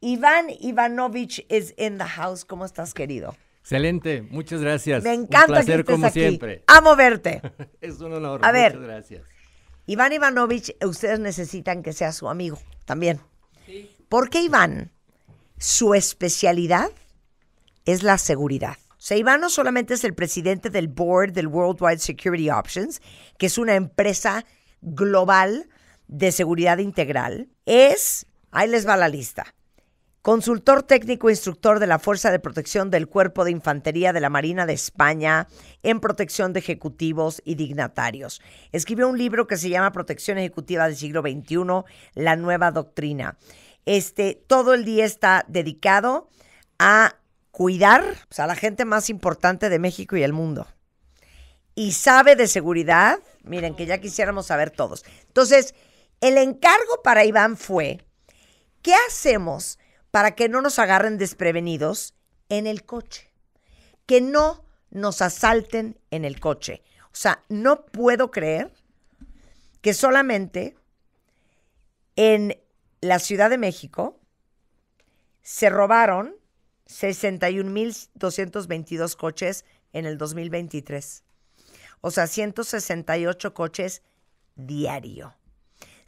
Iván Ivanovich is in the house. ¿Cómo estás, querido? Excelente, muchas gracias. Me encanta un placer, como siempre. Amo verte. es un honor. muchas gracias. Iván Ivanovich, ustedes necesitan que sea su amigo también. Sí. qué Iván, su especialidad es la seguridad. O sea, Iván no solamente es el presidente del board del Worldwide Security Options, que es una empresa global de seguridad integral, es, ahí les va la lista, consultor técnico instructor de la Fuerza de Protección del Cuerpo de Infantería de la Marina de España en protección de ejecutivos y dignatarios. Escribió un libro que se llama Protección Ejecutiva del Siglo XXI, La Nueva Doctrina. Este, todo el día está dedicado a cuidar a la gente más importante de México y el mundo. Y sabe de seguridad, miren, que ya quisiéramos saber todos. Entonces, el encargo para Iván fue, ¿qué hacemos para que no nos agarren desprevenidos en el coche. Que no nos asalten en el coche. O sea, no puedo creer que solamente en la Ciudad de México se robaron 61.222 coches en el 2023. O sea, 168 coches diario.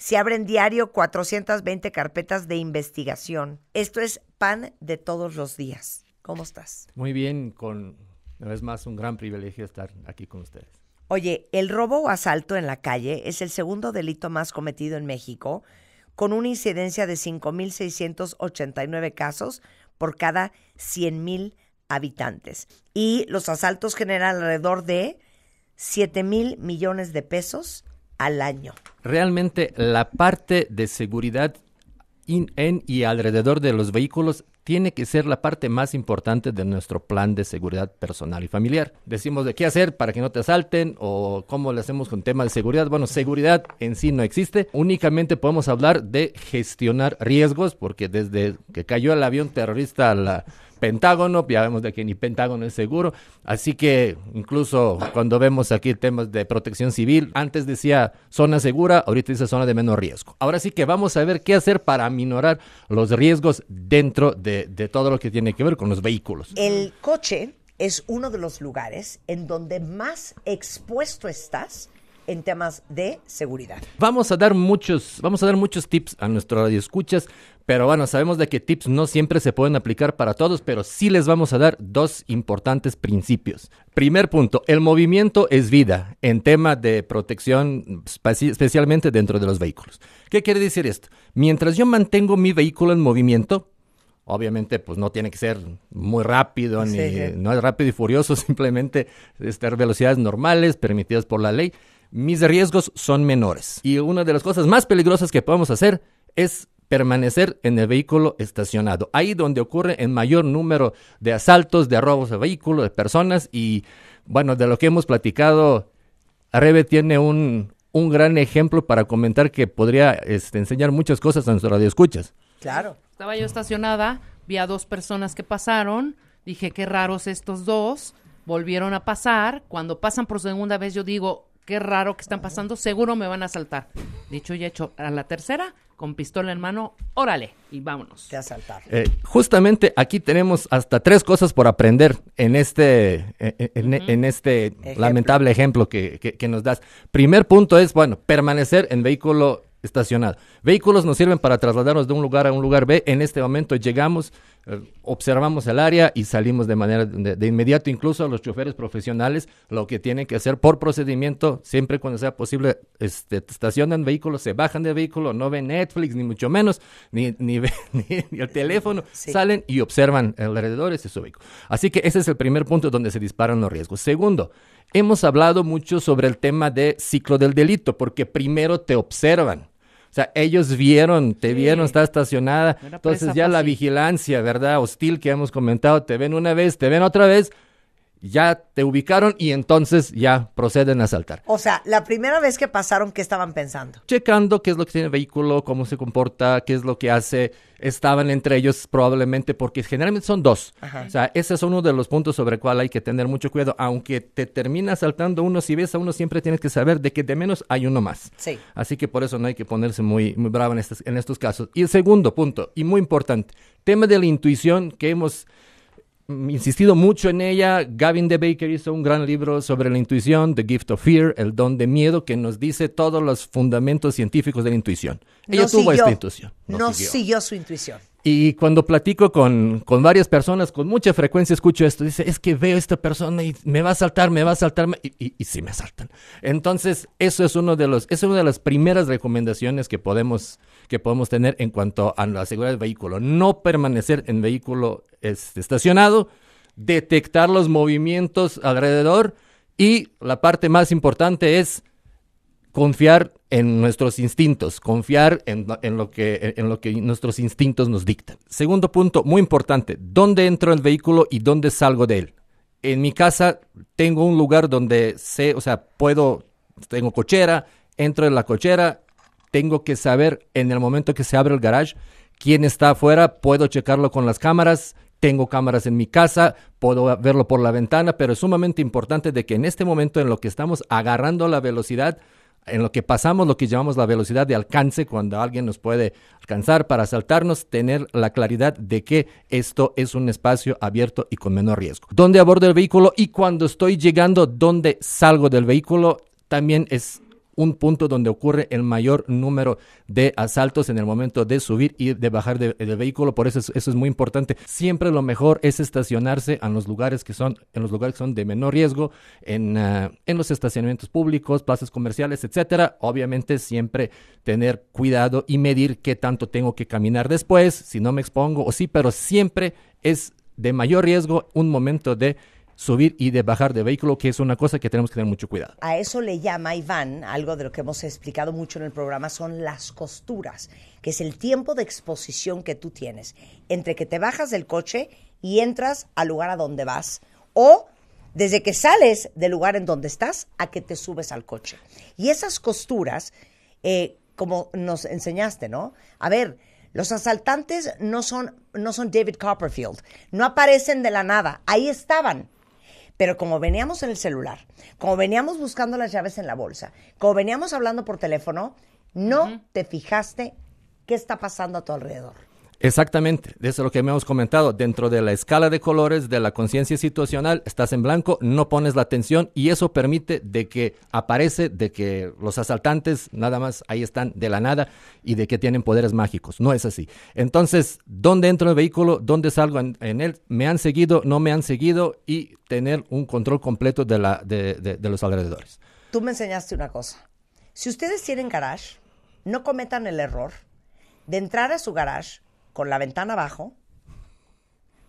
Se abren diario 420 carpetas de investigación. Esto es pan de todos los días. ¿Cómo estás? Muy bien, con una vez más un gran privilegio estar aquí con ustedes. Oye, el robo o asalto en la calle es el segundo delito más cometido en México, con una incidencia de 5.689 casos por cada 100.000 habitantes. Y los asaltos generan alrededor de 7 mil millones de pesos al año. Realmente la parte de seguridad in, en y alrededor de los vehículos tiene que ser la parte más importante de nuestro plan de seguridad personal y familiar. Decimos de qué hacer para que no te asalten o cómo le hacemos con tema de seguridad. Bueno, seguridad en sí no existe. Únicamente podemos hablar de gestionar riesgos porque desde que cayó el avión terrorista a la Pentágono, ya vemos de que ni Pentágono es seguro, así que incluso cuando vemos aquí temas de protección civil, antes decía zona segura, ahorita dice zona de menor riesgo. Ahora sí que vamos a ver qué hacer para aminorar los riesgos dentro de, de todo lo que tiene que ver con los vehículos. El coche es uno de los lugares en donde más expuesto estás en temas de seguridad. Vamos a dar muchos, vamos a dar muchos tips a nuestros radioescuchas pero bueno, sabemos de que tips no siempre se pueden aplicar para todos, pero sí les vamos a dar dos importantes principios. Primer punto, el movimiento es vida en tema de protección, pues, especialmente dentro de los vehículos. ¿Qué quiere decir esto? Mientras yo mantengo mi vehículo en movimiento, obviamente pues no tiene que ser muy rápido, ni, no es rápido y furioso, simplemente estar velocidades normales permitidas por la ley, mis riesgos son menores. Y una de las cosas más peligrosas que podemos hacer es permanecer en el vehículo estacionado. Ahí donde ocurre el mayor número de asaltos, de robos de vehículos, de personas y bueno, de lo que hemos platicado, Rebe tiene un, gran ejemplo para comentar que podría este, enseñar muchas cosas a radio escuchas. Claro. Estaba yo estacionada, vi a dos personas que pasaron, dije qué raros estos dos, volvieron a pasar, cuando pasan por segunda vez yo digo, qué raro que están pasando, seguro me van a saltar. Dicho y hecho, a la tercera, con pistola en mano, órale, y vámonos. Te asaltar. Eh, justamente aquí tenemos hasta tres cosas por aprender en este, eh, eh, en, este lamentable ejemplo que, que, nos das. Primer punto es, bueno, permanecer en vehículo estacionado. Vehículos nos sirven para trasladarnos de un lugar a un lugar B. En este momento llegamos, eh, observamos el área y salimos de manera de, inmediato. Incluso a los choferes profesionales lo que tienen que hacer por procedimiento, siempre cuando sea posible, este, estacionan vehículos, se bajan del vehículo, no ven Netflix, ni mucho menos, ni, ni, ni, el teléfono, salen y observan alrededor ese su vehículo. Así que ese es el primer punto donde se disparan los riesgos. Segundo, hemos hablado mucho sobre el tema de ciclo del delito, porque primero te observan o sea, ellos vieron, te vieron, está estacionada. Entonces ya la vigilancia, ¿verdad? Hostil que hemos comentado, te ven una vez, te ven otra vez, ya te ubicaron y entonces ya proceden a saltar. O sea, la primera vez que pasaron, ¿qué estaban pensando? Checando qué es lo que tiene el vehículo, cómo se comporta, qué es lo que hace. Estaban entre ellos probablemente porque generalmente son dos. O sea, ese es uno de los puntos sobre el cual hay que tener mucho cuidado. Aunque te termina saltando uno, si ves a uno, siempre tienes que saber de que de menos hay uno más. Sí. Así que por eso no hay que ponerse muy, muy bravo en, estos, en estos casos. Y el segundo punto, y muy importante, tema de la intuición que hemos insistido mucho en ella. Gavin De Baker hizo un gran libro sobre la intuición, The Gift of Fear, El Don de Miedo, que nos dice todos los fundamentos científicos de la intuición. Ella tuvo esta intuición. No, siguió su intuición. Y cuando platico con, varias personas, con mucha frecuencia escucho esto. Dice, es que veo a esta persona y me va a saltar, me va a saltar. Y, y, sí me saltan. Entonces, eso es, uno de los, es una de las primeras recomendaciones que podemos, que podemos tener en cuanto a la seguridad del vehículo. No permanecer en vehículo este, estacionado, detectar los movimientos alrededor. Y la parte más importante es confiar en nuestros instintos, confiar en, lo que, en lo que nuestros instintos nos dictan. Segundo punto, muy importante, ¿dónde entro el vehículo y dónde salgo de él? En mi casa tengo un lugar donde sé, o sea, puedo, tengo cochera, entro en la cochera, tengo que saber en el momento que se abre el garage quién está afuera, puedo checarlo con las cámaras, tengo cámaras en mi casa, puedo verlo por la ventana, pero es sumamente importante de que en este momento en lo que estamos agarrando la velocidad, en lo que pasamos lo que llamamos la velocidad de alcance, cuando alguien nos puede alcanzar para saltarnos, tener la claridad de que esto es un espacio abierto y con menor riesgo. Dónde abordo el vehículo y cuando estoy llegando, dónde salgo del vehículo, también es un punto donde ocurre el mayor número de asaltos en el momento de subir y de bajar del de vehículo. Por eso eso es muy importante. Siempre lo mejor es estacionarse en los lugares que son, en los lugares que son de menor riesgo, en, ah, en los estacionamientos públicos, plazas comerciales, etcétera. Obviamente siempre tener cuidado y medir qué tanto tengo que caminar después, si no me expongo o sí, pero siempre es de mayor riesgo un momento de subir y de bajar de vehículo, que es una cosa que tenemos que tener mucho cuidado. A eso le llama Iván, algo de lo que hemos explicado mucho en el programa, son las costuras, que es el tiempo de exposición que tú tienes entre que te bajas del coche y entras al lugar a donde vas o desde que sales del lugar en donde estás a que te subes al coche. Y esas costuras, eh, como nos enseñaste, ¿no? A ver, los asaltantes no son, no son David Copperfield, no aparecen de la nada, ahí estaban. Pero como veníamos en el celular, como veníamos buscando las llaves en la bolsa, como veníamos hablando por teléfono, no te fijaste qué está pasando a tu alrededor. Exactamente, eso es lo que me hemos comentado. Dentro de la escala de colores de la conciencia situacional, estás en blanco, no pones la atención y eso permite de que aparece, de que los asaltantes nada más ahí están de la nada y de que tienen poderes mágicos. No es así. Entonces, ¿dónde entro en el vehículo? ¿Dónde salgo en, él? ¿Me han seguido? ¿No me han seguido? Y tener un control completo de, la, de, de los alrededores. Tú me enseñaste una cosa. Si ustedes tienen garage, no cometan el error de entrar a su garage con la ventana abajo,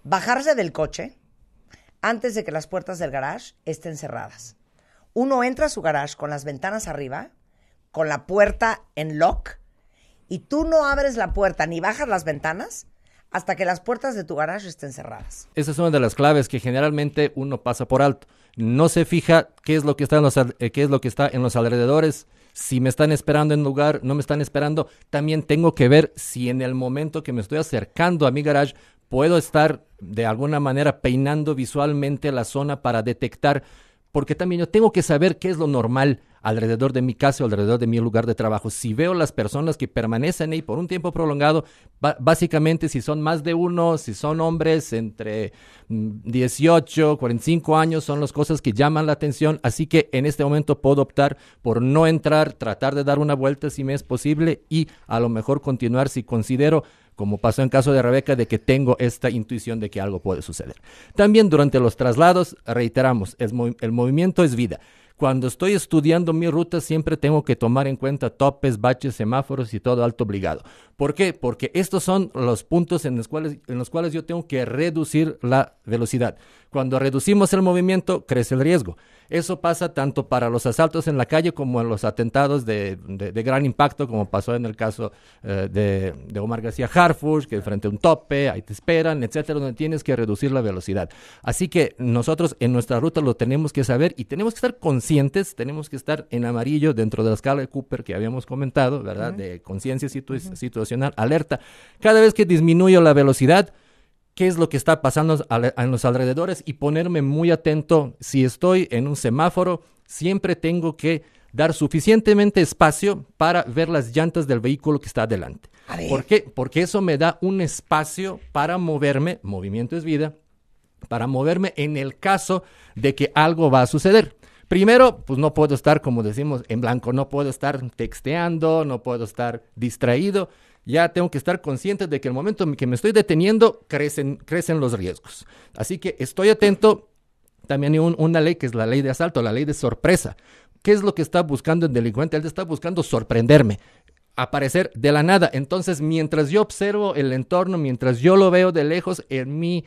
bajarse del coche antes de que las puertas del garage estén cerradas. Uno entra a su garage con las ventanas arriba, con la puerta en lock, y tú no abres la puerta ni bajas las ventanas hasta que las puertas de tu garage estén cerradas. Esa es una de las claves que generalmente uno pasa por alto no se fija qué es lo que está en los, eh, qué es lo que está en los alrededores, si me están esperando en lugar, no me están esperando, también tengo que ver si en el momento que me estoy acercando a mi garage puedo estar de alguna manera peinando visualmente la zona para detectar porque también yo tengo que saber qué es lo normal alrededor de mi casa o alrededor de mi lugar de trabajo. Si veo las personas que permanecen ahí por un tiempo prolongado, básicamente si son más de uno, si son hombres entre 18, mm, 45 años, son las cosas que llaman la atención. Así que en este momento puedo optar por no entrar, tratar de dar una vuelta si me es posible y a lo mejor continuar si considero como pasó en caso de Rebeca, de que tengo esta intuición de que algo puede suceder. También durante los traslados, reiteramos, el, movimiento es vida. Cuando estoy estudiando mi ruta siempre tengo que tomar en cuenta topes, baches, semáforos y todo alto obligado. ¿Por qué? Porque estos son los puntos en los cuales yo tengo que reducir la velocidad. Cuando reducimos el movimiento crece el riesgo. Eso pasa tanto para los asaltos en la calle como en los atentados de, gran impacto, como pasó en el caso eh, de, Omar García Harfush, que frente a un tope, ahí te esperan, etcétera, donde tienes que reducir la velocidad. Así que nosotros en nuestra ruta lo tenemos que saber y tenemos que estar conscientes, tenemos que estar en amarillo dentro de la escala de Cooper que habíamos comentado, ¿verdad? De conciencia situacional, alerta. Cada vez que disminuyo la velocidad, qué es lo que está pasando en los alrededores y ponerme muy atento si estoy en un semáforo. Siempre tengo que dar suficientemente espacio para ver las llantas del vehículo que está adelante. ¿Por qué? Porque eso me da un espacio para moverme, movimiento es vida, para moverme en el caso de que algo va a suceder. Primero, pues no puedo estar, como decimos, en blanco, no puedo estar texteando, no puedo estar distraído, ya tengo que estar consciente de que el momento en que me estoy deteniendo crecen, crecen los riesgos. Así que estoy atento. También hay una ley que es la ley de asalto, la ley de sorpresa. ¿Qué es lo que está buscando el delincuente? Él está buscando sorprenderme aparecer de la nada. Entonces, mientras yo observo el entorno, mientras yo lo veo de lejos, en mi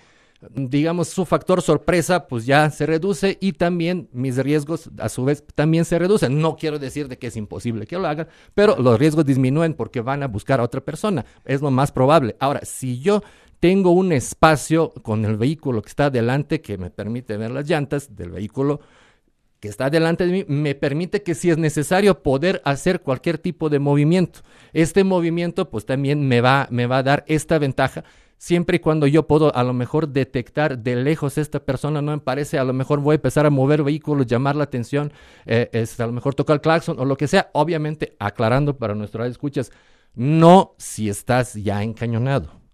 digamos, su factor sorpresa, pues ya se reduce y también mis riesgos, a su vez, también se reducen. No quiero decir de que es imposible que lo hagan, pero los riesgos disminuyen porque van a buscar a otra persona. Es lo más probable. Ahora, si yo tengo un espacio con el vehículo que está adelante que me permite ver las llantas del vehículo, está delante de mí me permite que si es necesario poder hacer cualquier tipo de movimiento. Este movimiento pues también me va, me va a dar esta ventaja siempre y cuando yo puedo a lo mejor detectar de lejos esta persona no me parece, a lo mejor voy a empezar a mover vehículos, llamar la atención, eh, a lo mejor tocar el claxon o lo que sea, obviamente aclarando para nuestros escuchas, no si estás ya encañonado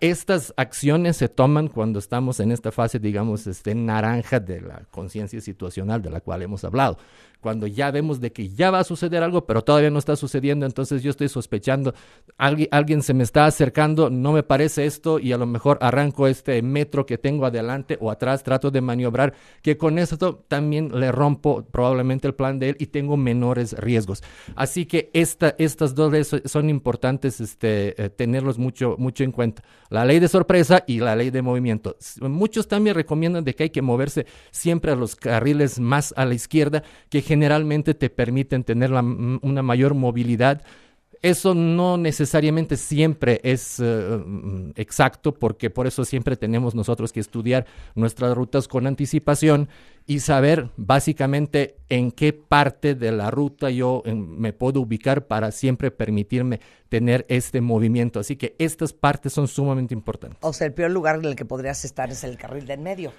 estas acciones se toman cuando estamos en esta fase, digamos, este, naranja de la conciencia situacional de la cual hemos hablado cuando ya vemos de que ya va a suceder algo, pero todavía no está sucediendo, entonces yo estoy sospechando, alguien, alguien se me está acercando, no me parece esto y a lo mejor arranco este metro que tengo adelante o atrás, trato de maniobrar, que con esto también le rompo probablemente el plan de él y tengo menores riesgos. Así que esta, estas dos leyes son importantes este, eh, tenerlos mucho, mucho en cuenta. La ley de sorpresa y la ley de movimiento. Muchos también recomiendan de que hay que moverse siempre a los carriles más a la izquierda, que generalmente te permiten tener una mayor movilidad. Eso no necesariamente siempre es eh, mm, exacto, porque por eso siempre tenemos nosotros que estudiar nuestras rutas con anticipación y saber básicamente en qué parte de la ruta yo em, me puedo ubicar para siempre permitirme tener este movimiento. Así que estas partes son sumamente importantes. O sea, el peor lugar en el que podrías estar es el carril del medio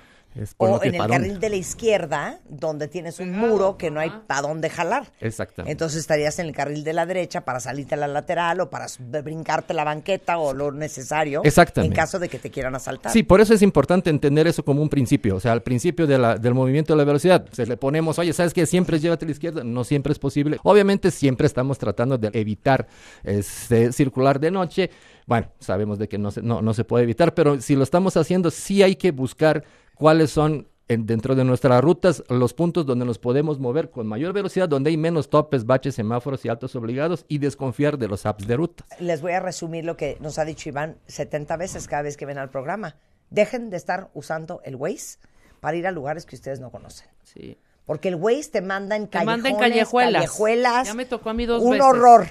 o en el carril de la izquierda, donde tienes un muro que no hay para dónde jalar. Exactamente. Entonces estarías en el carril de la derecha para salirte a la lateral o para brincarte la banqueta o lo necesario. Exactamente. En caso de que te quieran asaltar. Sí, por eso es importante entender eso como un principio. O sea, al principio del movimiento de la velocidad, se le ponemos, oye, ¿sabes qué? Siempre llévate a la izquierda. No siempre es posible. Obviamente, siempre estamos tratando de evitar este, circular de noche. Bueno, sabemos de que no no, no se puede evitar, pero si lo estamos haciendo, sí hay que buscar cuáles son dentro de nuestras rutas los puntos donde nos podemos mover con mayor velocidad, donde hay menos topes, baches, semáforos y altos obligados y desconfiar de los apps de rutas. Les voy a resumir lo que nos ha dicho Iván 70 veces cada vez que ven al programa. Dejen de estar usando el Waze para ir a lugares que ustedes no conocen. Sí. Porque el Waze te manda en, te manda en callejuelas. Ya me tocó a mí dos veces. Un horror.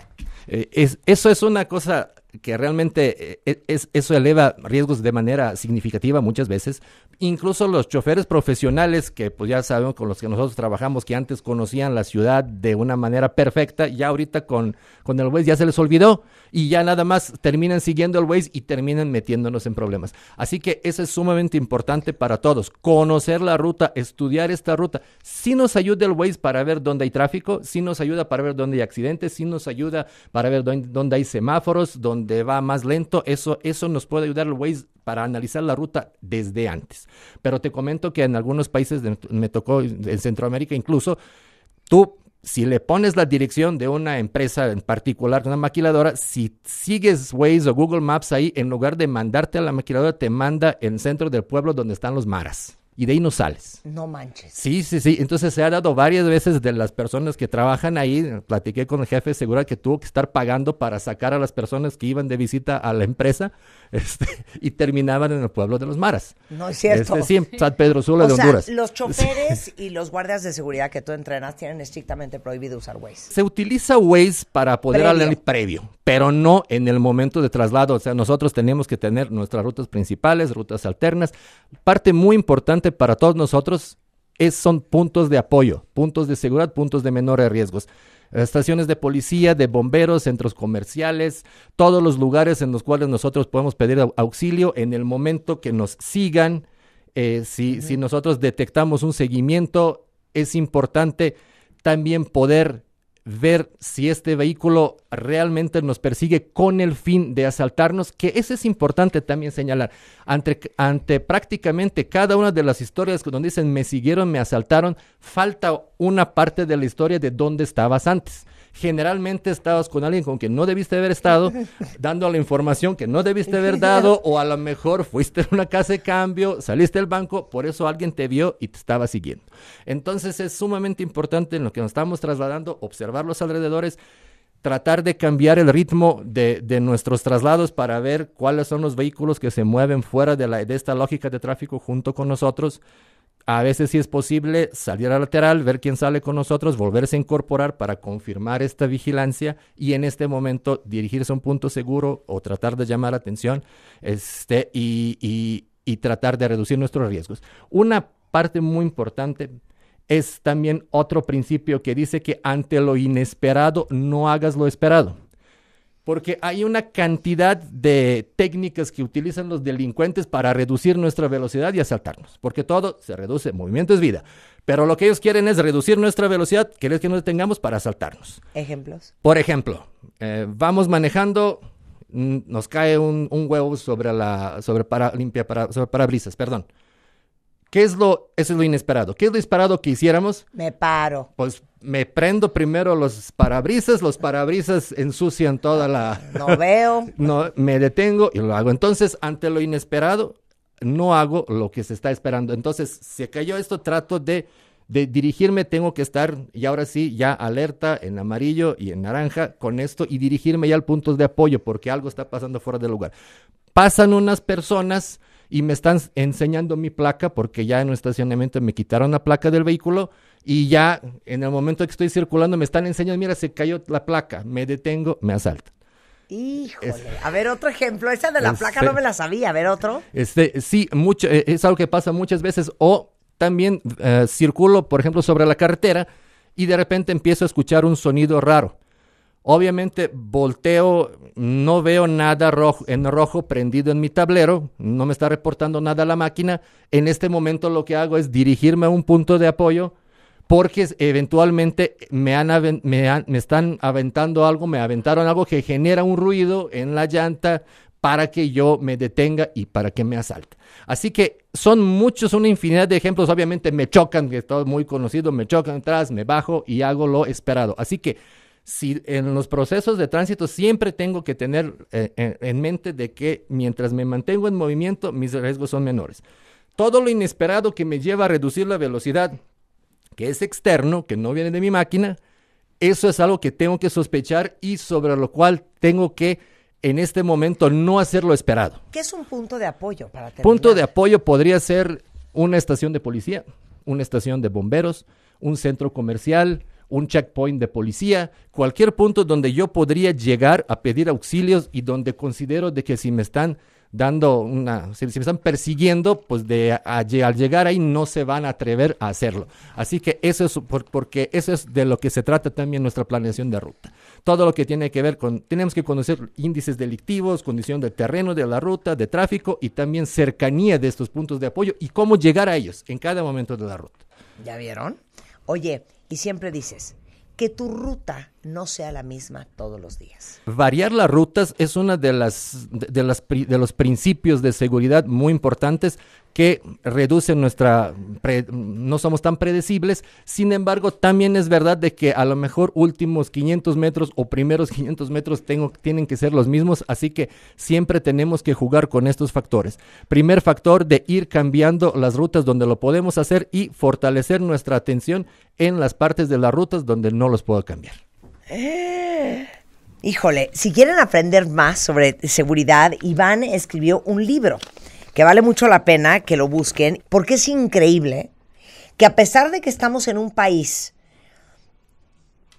Eh, es, eso es una cosa que realmente eh, eso eleva riesgos de manera significativa muchas veces, Incluso los choferes profesionales, que pues ya sabemos con los que nosotros trabajamos, que antes conocían la ciudad de una manera perfecta, ya ahorita con, con el Waze ya se les olvidó y ya nada más terminan siguiendo el Waze y terminan metiéndonos en problemas. Así que eso es sumamente importante para todos, conocer la ruta, estudiar esta ruta. Si nos ayuda el Waze para ver dónde hay tráfico, si nos ayuda para ver dónde hay accidentes, si nos ayuda para ver dónde, dónde hay semáforos, dónde va más lento, eso, eso nos puede ayudar el Waze para analizar la ruta desde antes. Pero te comento que en algunos países, me tocó en Centroamérica incluso, tú si le pones la dirección de una empresa en particular, una maquiladora, si sigues Waze o Google Maps ahí, en lugar de mandarte a la maquiladora, te manda el centro del pueblo donde están los maras y de ahí no sales. No manches. Sí, sí, sí. Entonces se ha dado varias veces de las personas que trabajan ahí. Platiqué con el jefe, segura que tuvo que estar pagando para sacar a las personas que iban de visita a la empresa este, y terminaban en el pueblo de los Maras. No es cierto. Este, San Pedro Sula o de Honduras. Los choferes y los guardias de seguridad que tú entrenas tienen estrictamente prohibido usar Waze. Se utiliza Waze para poder hablar previo, pero no en el momento de traslado. O sea, nosotros tenemos que tener nuestras rutas principales, rutas alternas. Parte muy importante para todos nosotros es, son puntos de apoyo, puntos de seguridad, puntos de menores riesgos. Estaciones de policía, de bomberos, centros comerciales, todos los lugares en los cuales nosotros podemos pedir auxilio en el momento que nos sigan. Eh, si, si nosotros detectamos un seguimiento, es importante también poder ver si este vehículo realmente nos persigue con el fin de asaltarnos, que eso es importante también señalar. Ante, prácticamente cada una de las historias donde dicen me siguieron, me asaltaron, falta una parte de la historia de dónde estabas antes generalmente estabas con alguien con quien no debiste haber estado, dando la información que no debiste haber dado, o a lo mejor fuiste a una casa de cambio, saliste del banco, por eso alguien te vio y te estaba siguiendo. Entonces es sumamente importante en lo que nos estamos trasladando, observar los alrededores tratar de cambiar el ritmo de, nuestros traslados para ver cuáles son los vehículos que se mueven fuera de esta lógica de tráfico junto con nosotros a veces si es posible salir la lateral, ver quién sale con nosotros, volverse a incorporar para confirmar esta vigilancia y en este momento dirigirse a un punto seguro o tratar de llamar atención este, y tratar de reducir nuestros riesgos. Una parte muy importante es también otro principio que dice que ante lo inesperado no hagas lo esperado porque hay una cantidad de técnicas que utilizan los delincuentes para reducir nuestra velocidad y asaltarnos, porque todo se reduce, movimiento es vida, pero lo que ellos quieren es reducir nuestra velocidad, que quieren que nos detengamos para asaltarnos. Ejemplos. Por ejemplo, eh, vamos manejando, mm, nos cae un, huevo sobre la, sobre para, limpia, para, sobre parabrisas, perdón. ¿Qué es lo, eso es lo inesperado? ¿Qué es lo disparado que hiciéramos? Me paro. Pues me prendo primero los parabrisas, los parabrisas ensucian toda la... No veo. no, me detengo y lo hago. Entonces, ante lo inesperado, no hago lo que se está esperando. Entonces, se cayó esto, trato de, de dirigirme, tengo que estar, y ahora sí, ya alerta en amarillo y en naranja con esto y dirigirme ya al punto de apoyo porque algo está pasando fuera del lugar. Pasan unas personas y me están enseñando mi placa porque ya en un estacionamiento me quitaron la placa del vehículo y ya en el momento que estoy circulando me están enseñando, mira, se cayó la placa, me detengo, me asaltan. Híjole, a ver otro ejemplo, esa de la placa no me la sabía, a ver otro. Este, sí, mucho, eh, es algo que pasa muchas veces o también eh, circulo, por ejemplo, sobre la carretera y de repente empiezo a escuchar un sonido raro. Obviamente volteo, no veo nada rojo, en rojo prendido en mi tablero, no me está reportando nada la máquina. En este momento lo que hago es dirigirme a un punto de apoyo, porque eventualmente me, han me, están aventando algo, me aventaron algo que genera un ruido en la llanta para que yo me detenga y para que me asalte. Así que son muchos, una infinidad de ejemplos. Obviamente me chocan, que está muy conocido, me chocan atrás, me bajo y hago lo esperado. Así que si en los procesos de tránsito siempre tengo que tener en, eh, eh, en mente de que mientras me mantengo en movimiento, mis riesgos son menores. Todo lo inesperado que me lleva a reducir la velocidad que es externo, que no viene de mi máquina, eso es algo que tengo que sospechar y sobre lo cual tengo que en este momento no hacer lo esperado. ¿Qué es un punto de apoyo para Punto de apoyo podría ser una estación de policía, una estación de bomberos, un centro comercial, un checkpoint de policía, cualquier punto donde yo podría llegar a pedir auxilios y donde considero de que si me están dando una, si, me están persiguiendo, pues de al llegar ahí no se van a atrever a hacerlo. Así que eso es porque eso es de lo que se trata también nuestra planeación de ruta. Todo lo que tiene que ver con, tenemos que conocer índices delictivos, condición del terreno, de la ruta, de tráfico y también cercanía de estos puntos de apoyo y cómo llegar a ellos en cada momento de la ruta. ¿Ya vieron? Oye, y siempre dices, que tu ruta no sea la misma todos los días. Variar las rutas es uno de, las, las, de los principios de seguridad muy importantes que reducen nuestra, no somos tan predecibles, sin embargo también es verdad de que a lo mejor últimos 500 metros o primeros 500 metros tengo, tienen que ser los mismos, así que siempre tenemos que jugar con estos factores. Primer factor de ir cambiando las rutas donde lo podemos hacer y fortalecer nuestra atención en las partes de las rutas donde no los puedo cambiar. Eh, híjole, si quieren aprender más sobre seguridad, Iván escribió un libro que vale mucho la pena que lo busquen, porque es increíble que a pesar de que estamos en un país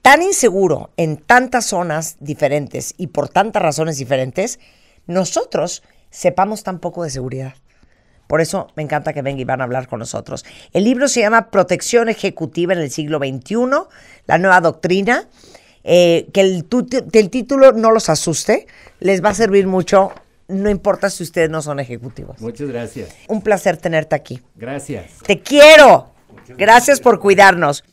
tan inseguro en tantas zonas diferentes y por tantas razones diferentes, nosotros sepamos tan poco de seguridad. Por eso me encanta que venga y van a hablar con nosotros. El libro se llama Protección Ejecutiva en el siglo XXI, la nueva doctrina. Eh, que el título no los asuste, les va a servir mucho no importa si ustedes no son ejecutivos. Muchas gracias. Un placer tenerte aquí. Gracias. Te quiero. gracias por cuidarnos.